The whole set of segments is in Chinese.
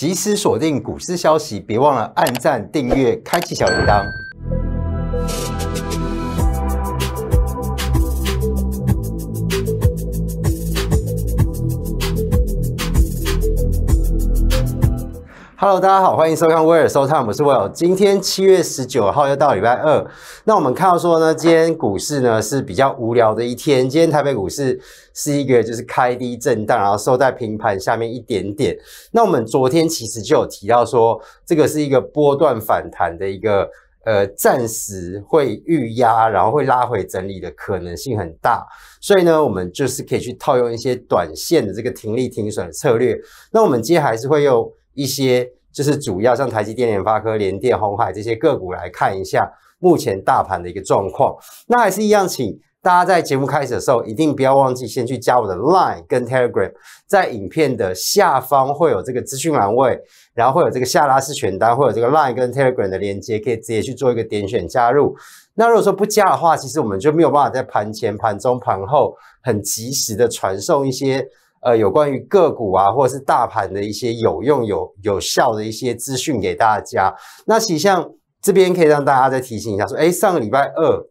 及时锁定股市消息，别忘了按赞、订阅、开启小铃铛。Hello，大家好，欢迎收看《威尔收看》，我是威尔。今天七月十九号，又到礼拜二。那我们看到说呢，今天股市呢是比较无聊的一天。今天台北股市是一个就是开低震荡，然后收在平盘下面一点点。那我们昨天其实就有提到说，这个是一个波段反弹的一个呃暂时会预压，然后会拉回整理的可能性很大。所以呢，我们就是可以去套用一些短线的这个停利停损策略。那我们今天还是会用。一些就是主要像台积电、联发科、联电、红海这些个股来看一下目前大盘的一个状况。那还是一样，请大家在节目开始的时候，一定不要忘记先去加我的 LINE 跟 Telegram，在影片的下方会有这个资讯栏位，然后会有这个下拉式选单，会有这个 LINE 跟 Telegram 的连接，可以直接去做一个点选加入。那如果说不加的话，其实我们就没有办法在盘前、盘中、盘后很及时的传送一些。呃，有关于个股啊，或者是大盘的一些有用、有有效的一些资讯给大家。那其实像这边可以让大家再提醒一下，说，哎，上个礼拜二，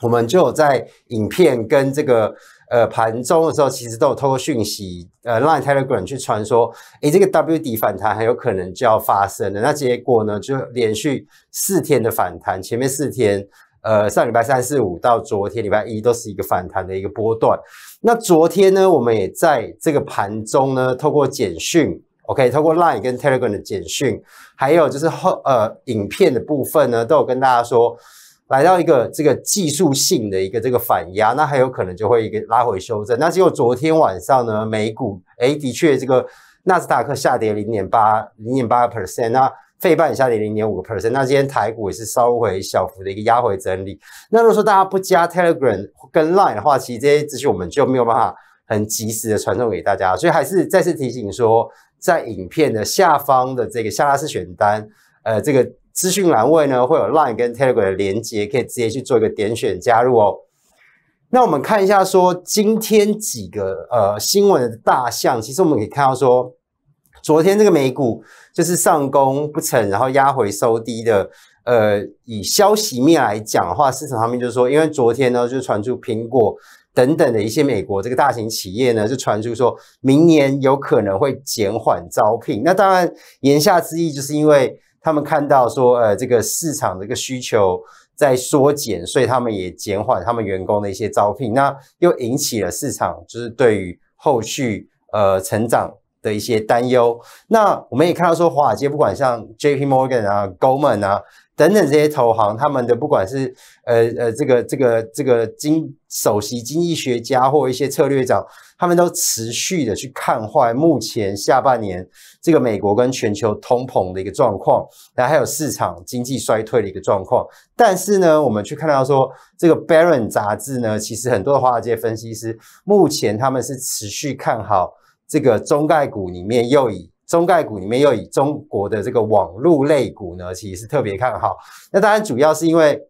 我们就有在影片跟这个呃盘中的时候，其实都有透过讯息呃 Line Telegram 去传说，诶，这个 W 底反弹很有可能就要发生了。那结果呢，就连续四天的反弹，前面四天，呃，上礼拜三、四、五到昨天礼拜一都是一个反弹的一个波段。那昨天呢，我们也在这个盘中呢，透过简讯，OK，透过 LINE 跟 Telegram 的简讯，还有就是后呃影片的部分呢，都有跟大家说，来到一个这个技术性的一个这个反压，那还有可能就会一个拉回修正。那果昨天晚上呢，美股，哎，的确这个纳斯达克下跌零点八零点八 percent 那。费半以下零零点五个 percent。那今天台股也是稍微小幅的一个压回整理。那如果说大家不加 Telegram 跟 Line 的话，其实这些资讯我们就没有办法很及时的传送给大家，所以还是再次提醒说，在影片的下方的这个下拉式选单，呃，这个资讯栏位呢，会有 Line 跟 Telegram 的连接，可以直接去做一个点选加入哦。那我们看一下说，今天几个呃新闻的大项，其实我们可以看到说。昨天这个美股就是上攻不成，然后压回收低的。呃，以消息面来讲的话，市场上面就是说，因为昨天呢就传出苹果等等的一些美国这个大型企业呢，就传出说，明年有可能会减缓招聘。那当然言下之意就是因为他们看到说，呃，这个市场这个需求在缩减，所以他们也减缓他们员工的一些招聘。那又引起了市场就是对于后续呃成长。的一些担忧，那我们也看到说，华尔街不管像 J P Morgan 啊、Goldman 啊等等这些投行，他们的不管是呃呃这个这个这个经首席经济学家或一些策略长，他们都持续的去看坏目前下半年这个美国跟全球通膨的一个状况，然后还有市场经济衰退的一个状况。但是呢，我们去看到说，这个 Barron 杂志呢，其实很多的华尔街分析师目前他们是持续看好。这个中概股里面又以中概股里面又以中国的这个网络类股呢，其实是特别看好。那当然主要是因为。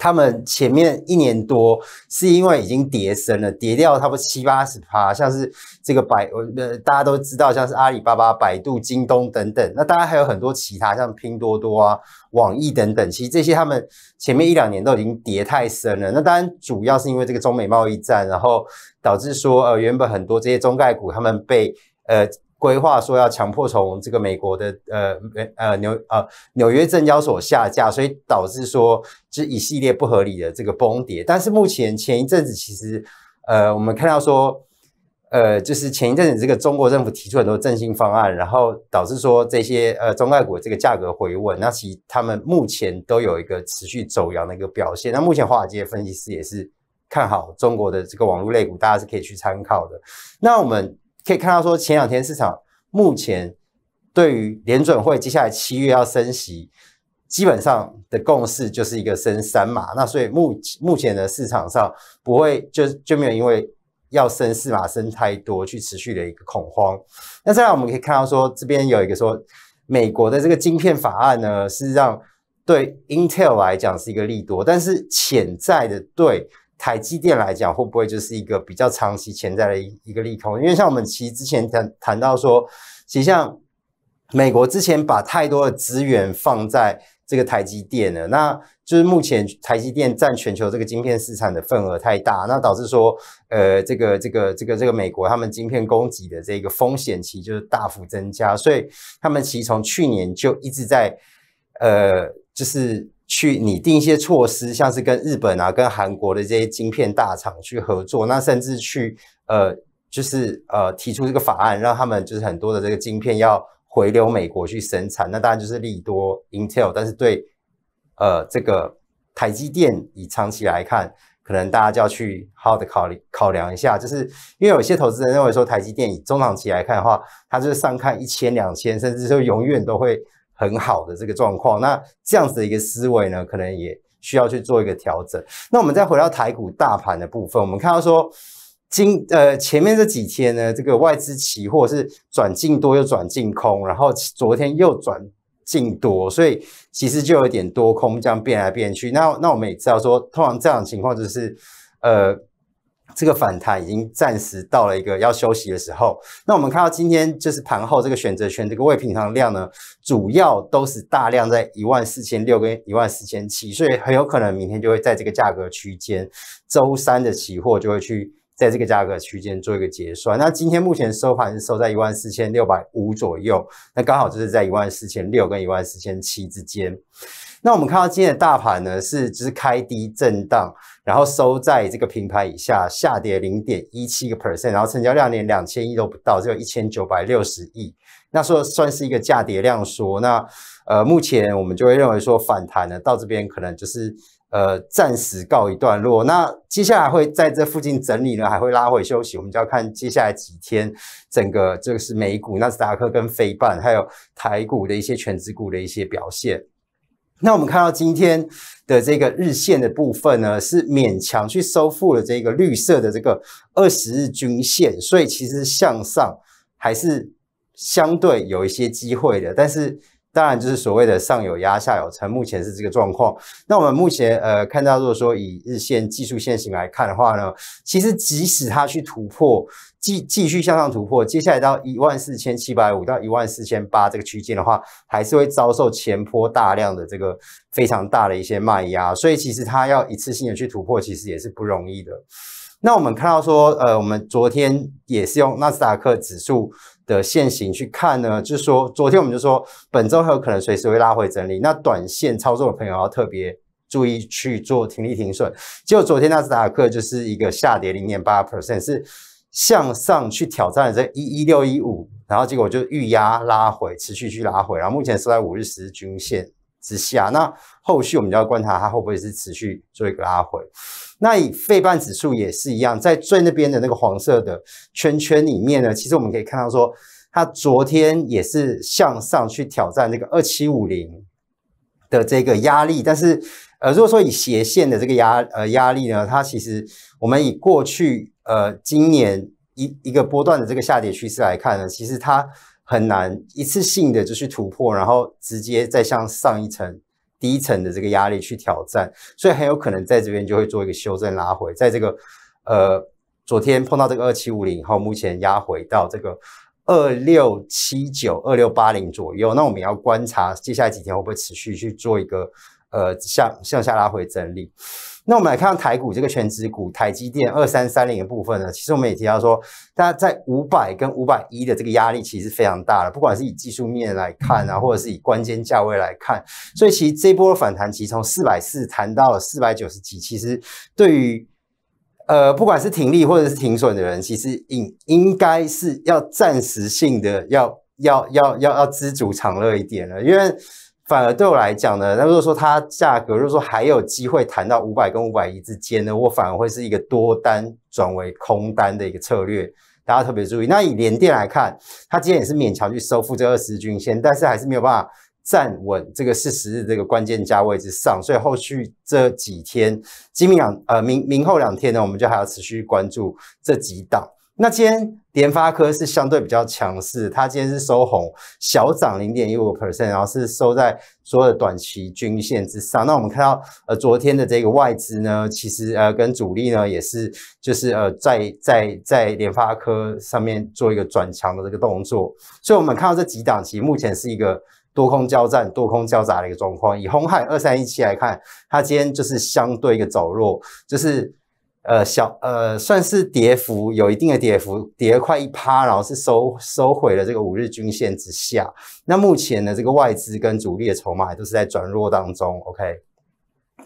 他们前面一年多是因为已经跌深了，跌掉差不多七八十趴，像是这个百呃大家都知道像是阿里巴巴、百度、京东等等，那当然还有很多其他像拼多多啊、网易等等，其实这些他们前面一两年都已经跌太深了。那当然主要是因为这个中美贸易战，然后导致说呃原本很多这些中概股他们被呃。规划说要强迫从这个美国的呃呃纽呃纽约证交所下架，所以导致说这一系列不合理的这个崩跌。但是目前前一阵子其实呃我们看到说呃就是前一阵子这个中国政府提出很多振兴方案，然后导致说这些呃中概股这个价格回稳，那其实他们目前都有一个持续走阳的一个表现。那目前华尔街分析师也是看好中国的这个网络类股，大家是可以去参考的。那我们。可以看到，说前两天市场目前对于联准会接下来七月要升息，基本上的共识就是一个升三码，那所以目目前的市场上不会就就没有因为要升四码升太多去持续的一个恐慌。那再来我们可以看到说这边有一个说美国的这个晶片法案呢，实上对 Intel 来讲是一个利多，但是潜在的对。台积电来讲，会不会就是一个比较长期潜在的一一个利空？因为像我们其实之前谈谈到说，其实像美国之前把太多的资源放在这个台积电了，那就是目前台积电占全球这个晶片市场的份额太大，那导致说，呃，这个这个这个这个美国他们晶片供给的这个风险实就是大幅增加，所以他们其实从去年就一直在，呃，就是。去拟定一些措施，像是跟日本啊、跟韩国的这些晶片大厂去合作，那甚至去呃，就是呃，提出这个法案，让他们就是很多的这个晶片要回流美国去生产。那当然就是利多 Intel，但是对呃这个台积电，以长期来看，可能大家就要去好好的考虑考量一下，就是因为有些投资人认为说，台积电以中长期来看的话，它就是上看一千、两千，甚至说永远都会。很好的这个状况，那这样子的一个思维呢，可能也需要去做一个调整。那我们再回到台股大盘的部分，我们看到说，今呃前面这几天呢，这个外资期货是转进多又转进空，然后昨天又转进多，所以其实就有点多空这样变来变去。那那我们也知道说，通常这样的情况就是呃。这个反弹已经暂时到了一个要休息的时候。那我们看到今天就是盘后这个选择权这个未平仓量呢，主要都是大量在一万四千六跟一万四千七，所以很有可能明天就会在这个价格区间，周三的起货就会去在这个价格区间做一个结算。那今天目前收盘是收在一万四千六百五左右，那刚好就是在一万四千六跟一万四千七之间。那我们看到今天的大盘呢，是只是开低震荡，然后收在这个平台以下，下跌零点一七个 percent，然后成交量连两千亿都不到，只有一千九百六十亿，那说算是一个价跌量缩。那呃，目前我们就会认为说反弹呢到这边可能就是呃暂时告一段落。那接下来会在这附近整理呢，还会拉回休息，我们就要看接下来几天整个这个是美股纳斯达克跟非半，还有台股的一些全职股的一些表现。那我们看到今天的这个日线的部分呢，是勉强去收复了这个绿色的这个二十日均线，所以其实向上还是相对有一些机会的。但是当然就是所谓的上有压下有撑，目前是这个状况。那我们目前呃看到，如果说以日线技术线型来看的话呢，其实即使它去突破。继继续向上突破，接下来到一万四千七百五到一万四千八这个区间的话，还是会遭受前坡大量的这个非常大的一些卖压，所以其实它要一次性的去突破，其实也是不容易的。那我们看到说，呃，我们昨天也是用纳斯达克指数的线型去看呢，就是说昨天我们就说本周很有可能随时会拉回整理，那短线操作的朋友要特别注意去做停利停损。结果昨天纳斯达克就是一个下跌零点八 percent 是。向上去挑战这一一六一五，然后结果就预压拉回，持续去拉回，然后目前是在五日、十日均线之下。那后续我们就要观察它会不会是持续做一个拉回。那以费半指数也是一样，在最那边的那个黄色的圈圈里面呢，其实我们可以看到说，它昨天也是向上去挑战这个二七五零的这个压力，但是呃，如果说以斜线的这个压呃压力呢，它其实我们以过去。呃，今年一一个波段的这个下跌趋势来看呢，其实它很难一次性的就去突破，然后直接再向上一层低层的这个压力去挑战，所以很有可能在这边就会做一个修正拉回，在这个呃昨天碰到这个二七五零后，目前压回到这个二六七九、二六八零左右，那我们要观察接下来几天会不会持续去做一个。呃，向向下拉回整理。那我们来看台股这个全指股，台积电二三三零的部分呢？其实我们也提到说，大家在五百跟五百一的这个压力其实非常大了，不管是以技术面来看啊，或者是以关键价位来看，所以其实这波反弹其实从四百四弹到了四百九十几，其实对于呃不管是停利或者是停损的人，其实应应该是要暂时性的要要要要要知足常乐一点了，因为。反而对我来讲呢，那如果说它价格，如果说还有机会谈到五百跟五百一之间呢，我反而会是一个多单转为空单的一个策略，大家特别注意。那以联电来看，它今天也是勉强去收复这二十日均线，但是还是没有办法站稳这个四十日这个关键价位之上，所以后续这几天，今明两呃明明后两天呢，我们就还要持续关注这几档。那今天联发科是相对比较强势，它今天是收红，小涨零点一五 percent，然后是收在所有的短期均线之上。那我们看到，呃，昨天的这个外资呢，其实呃跟主力呢也是，就是呃在在在联发科上面做一个转强的这个动作。所以，我们看到这几档，其实目前是一个多空交战、多空交杂的一个状况。以红海二三一七来看，它今天就是相对一个走弱，就是。呃，小呃，算是跌幅有一定的跌幅，跌快一趴，然后是收收回了这个五日均线之下。那目前呢，这个外资跟主力的筹码都是在转弱当中。OK，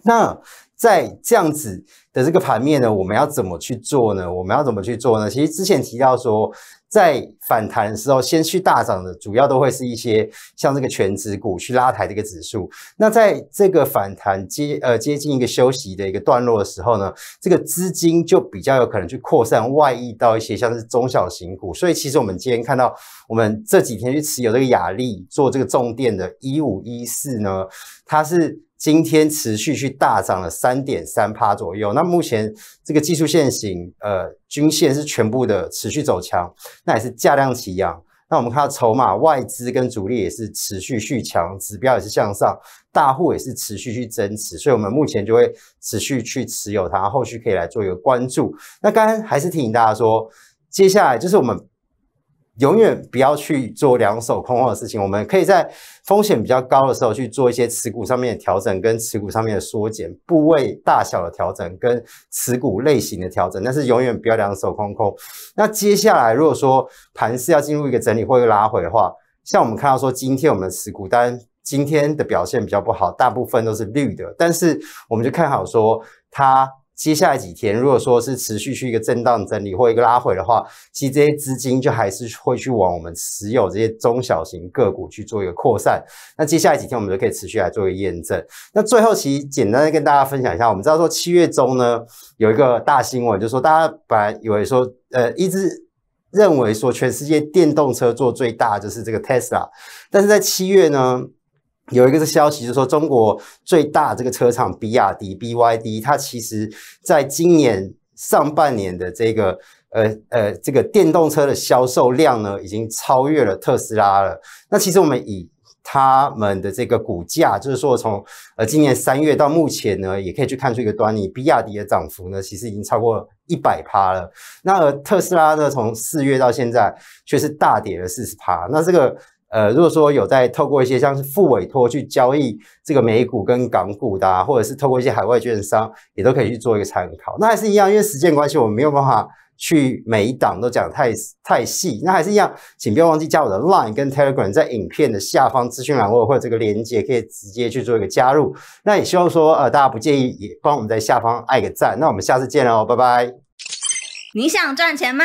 那。在这样子的这个盘面呢，我们要怎么去做呢？我们要怎么去做呢？其实之前提到说，在反弹的时候，先去大涨的，主要都会是一些像这个全指股去拉抬这个指数。那在这个反弹接呃接近一个休息的一个段落的时候呢，这个资金就比较有可能去扩散外溢到一些像是中小型股。所以其实我们今天看到，我们这几天去持有这个雅利做这个重电的一五一四呢，它是。今天持续去大涨了三点三帕左右，那目前这个技术线型，呃，均线是全部的持续走强，那也是价量齐扬。那我们看到筹码、外资跟主力也是持续续强，指标也是向上，大户也是持续去增持，所以我们目前就会持续去持有它，后续可以来做一个关注。那刚刚还是提醒大家说，接下来就是我们。永远不要去做两手空空的事情。我们可以在风险比较高的时候去做一些持股上面的调整，跟持股上面的缩减、部位大小的调整，跟持股类型的调整。但是永远不要两手空空。那接下来如果说盘势要进入一个整理或拉回的话，像我们看到说今天我们的持股，单然今天的表现比较不好，大部分都是绿的。但是我们就看好说它。接下来几天，如果说是持续去一个震荡整理或一个拉回的话，其实这些资金就还是会去往我们持有这些中小型个股去做一个扩散。那接下来几天，我们就可以持续来做一个验证。那最后，其实简单的跟大家分享一下，我们知道说七月中呢有一个大新闻，就说大家本来以为说，呃，一直认为说全世界电动车做最大就是这个 Tesla，但是在七月呢。有一个是消息，就是说中国最大这个车厂比亚迪 BYD，它其实在今年上半年的这个呃呃这个电动车的销售量呢，已经超越了特斯拉了。那其实我们以他们的这个股价，就是说从呃今年三月到目前呢，也可以去看出一个端倪：比亚迪的涨幅呢，其实已经超过一百趴了；那特斯拉呢，从四月到现在却是大跌了四十趴。那这个。呃，如果说有在透过一些像是副委托去交易这个美股跟港股的，啊，或者是透过一些海外券商，也都可以去做一个参考。那还是一样，因为时间关系，我们没有办法去每一档都讲太太细。那还是一样，请不要忘记加我的 LINE 跟 Telegram，在影片的下方资讯栏位或者这个链接，可以直接去做一个加入。那也希望说，呃，大家不介意也帮我们在下方艾个赞。那我们下次见喽，拜拜。你想赚钱吗？